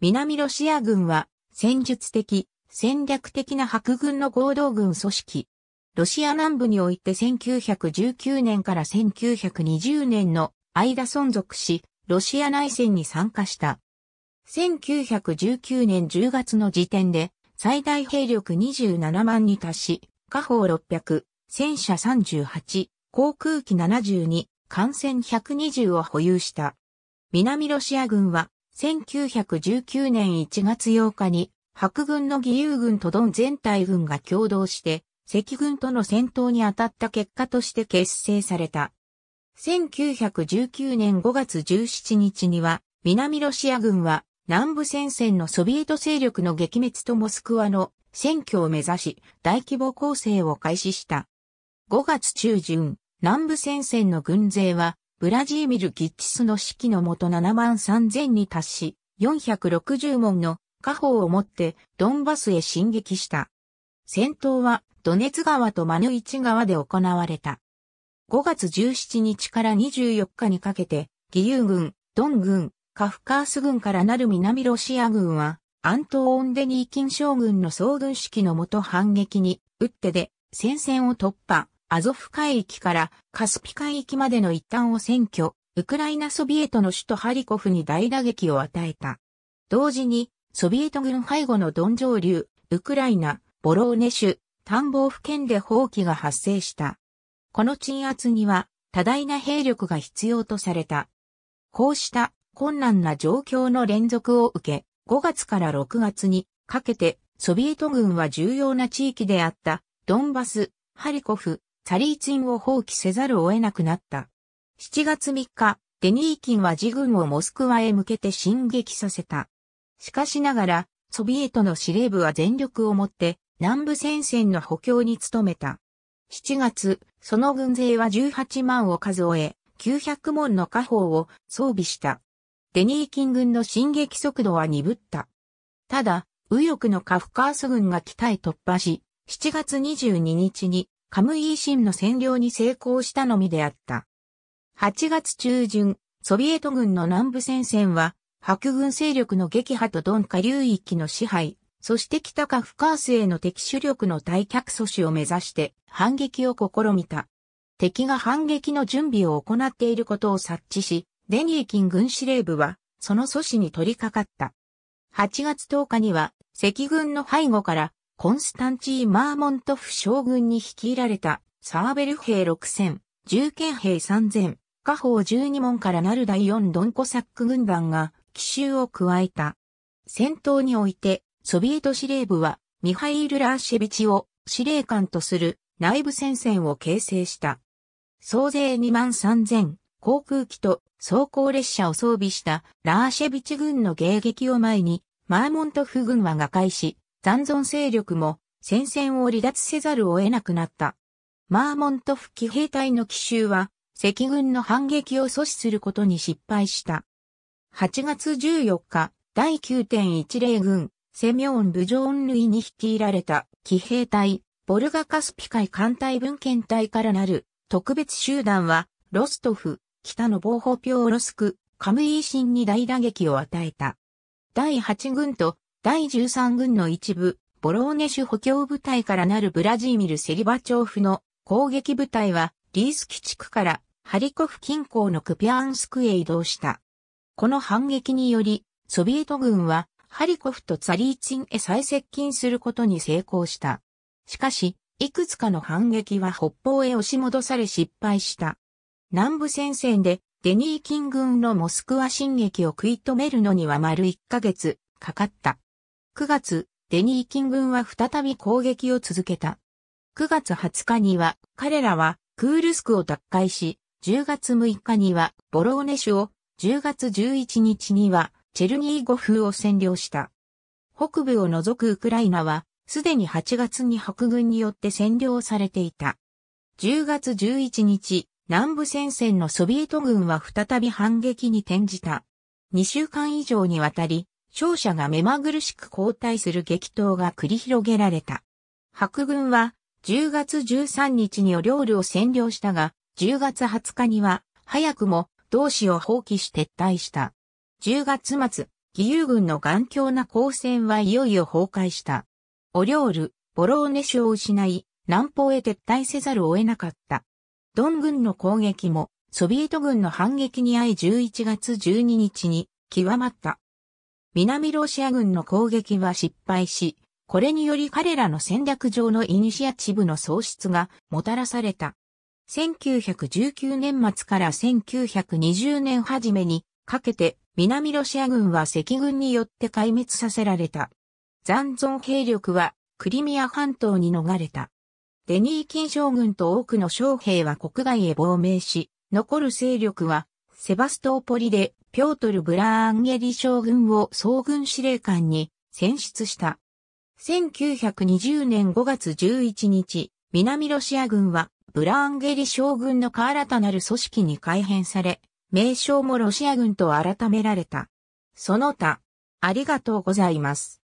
南ロシア軍は戦術的、戦略的な白軍の合同軍組織。ロシア南部において1919年から1920年の間存続し、ロシア内戦に参加した。1919年10月の時点で、最大兵力27万に達し、火砲600、戦車38、航空機72、艦船120を保有した。南ロシア軍は1919年1月8日に、白軍の義勇軍とドン全体軍が共同して、赤軍との戦闘に当たった結果として結成された。1919年5月17日には、南ロシア軍は南部戦線のソビエト勢力の撃滅とモスクワの選挙を目指し、大規模攻勢を開始した。5月中旬、南部戦線の軍勢はブラジーミル・ギッチスの指揮のもと7万3000に達し、460門の家宝を持ってドンバスへ進撃した。戦闘はドネツ川とマヌイチ川で行われた。5月17日から24日にかけて、義勇軍、ドン軍、カフカース軍からなる南ロシア軍は、アントオンデニー近将軍の総軍指揮のもと反撃に、打ってで、戦線を突破。アゾフ海域からカスピ海域までの一端を占拠、ウクライナソビエトの首都ハリコフに大打撃を与えた。同時に、ソビエト軍背後のドン上流、ウクライナ、ボローネ州、田んぼ府県で放棄が発生した。この鎮圧には多大な兵力が必要とされた。こうした困難な状況の連続を受け、5月から6月にかけてソビエト軍は重要な地域であったドンバス、ハリコフ、サリーツィンを放棄せざるを得なくなった。7月3日、デニーキンは自軍をモスクワへ向けて進撃させた。しかしながら、ソビエトの司令部は全力をもって、南部戦線の補強に努めた。7月、その軍勢は18万を数え、900門の火砲を装備した。デニーキン軍の進撃速度は鈍った。ただ、右翼のカフカース軍が北へ突破し、7月22日にカムイーシンの占領に成功したのみであった。8月中旬、ソビエト軍の南部戦線は、白軍勢力の撃破とドン下流域の支配、そして北カフカースへの敵主力の退却阻止を目指して反撃を試みた。敵が反撃の準備を行っていることを察知し、デニーキン軍司令部はその阻止に取り掛かった。8月10日には、赤軍の背後からコンスタンチー・マーモントフ将軍に率いられた、サーベル兵6000、重剣兵3000、下方12門からなる第4ドンコサック軍団が奇襲を加えた。戦闘において、ソビエト司令部は、ミハイル・ラーシェビチを司令官とする内部戦線を形成した。総勢2万3000、航空機と装甲列車を装備したラーシェビチ軍の迎撃を前に、マーモントフ軍は瓦解し、残存勢力も戦線を離脱せざるを得なくなった。マーモントフ騎兵隊の奇襲は、赤軍の反撃を阻止することに失敗した。8月14日、第9.10軍、セミョーン・ブジョーン・ルイに率いられた騎兵隊、ボルガカスピ海艦隊文献隊からなる特別集団は、ロストフ、北の防法兵、ピョーロスク、カムイーシンに大打撃を与えた。第8軍と第13軍の一部、ボローネ種補強部隊からなるブラジーミル・セリバチョーフの攻撃部隊は、リース基地区からハリコフ近郊のクピアンスクへ移動した。この反撃により、ソビエト軍はハリコフとツァリーチンへ再接近することに成功した。しかし、いくつかの反撃は北方へ押し戻され失敗した。南部戦線でデニーキン軍のモスクワ進撃を食い止めるのには丸1ヶ月かかった。9月、デニーキン軍は再び攻撃を続けた。9月20日には彼らはクールスクを奪回し、10月6日にはボローネ州を、10月11日にはチェルニーゴフを占領した。北部を除くウクライナは、すでに8月に白軍によって占領されていた。10月11日、南部戦線のソビエト軍は再び反撃に転じた。2週間以上にわたり、勝者が目まぐるしく交代する激闘が繰り広げられた。白軍は10月13日にオ料ルを占領したが、10月20日には早くも同志を放棄し撤退した。10月末、義勇軍の頑強な交戦はいよいよ崩壊した。オ料ル、ボローネ氏を失い、南方へ撤退せざるを得なかった。ドン軍の攻撃も、ソビエト軍の反撃に遭い11月12日に極まった。南ロシア軍の攻撃は失敗し、これにより彼らの戦略上のイニシアチブの喪失がもたらされた。1919年末から1920年初めにかけて南ロシア軍は赤軍によって壊滅させられた。残存兵力はクリミア半島に逃れた。デニーキン将軍と多くの将兵は国外へ亡命し、残る勢力はセバストーポリでピョートル・ブラーンゲリ将軍を総軍司令官に選出した。1920年5月11日、南ロシア軍はブラーンゲリ将軍の新たなる組織に改編され、名称もロシア軍と改められた。その他、ありがとうございます。